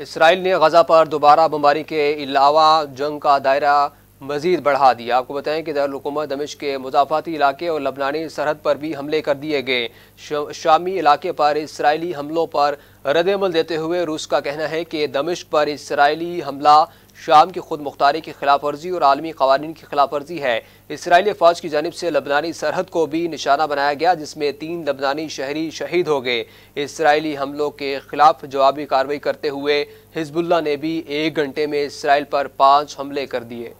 Israel ने गजा पर दोबारा बमबारी के अलावा जंग का दायरा मजीद बढ़ा दिया आपको बताएं कि दारकूमत दमिश के मुजाफाती इलाके और लबनानी सरहद पर भी हमले कर दिए गए शामी इलाके पर इसराइली हमलों पर रद्दमल देते हुए रूस का कहना है कि दमिश पर इसराइली हमला शाम की खुद मुख्तारी की खिलाफ वर्जी और आलमी कवानीन की खिलाफ वर्जी है इसराइली फौज की जानब से लबनानी सरहद को भी निशाना बनाया गया जिसमें तीन लबनानी शहरी शहीद हो गए इसराइली हमलों के खिलाफ जवाबी कार्रवाई करते हुए हिजबुल्ला ने भी एक घंटे में इसराइल पर पाँच हमले कर दिए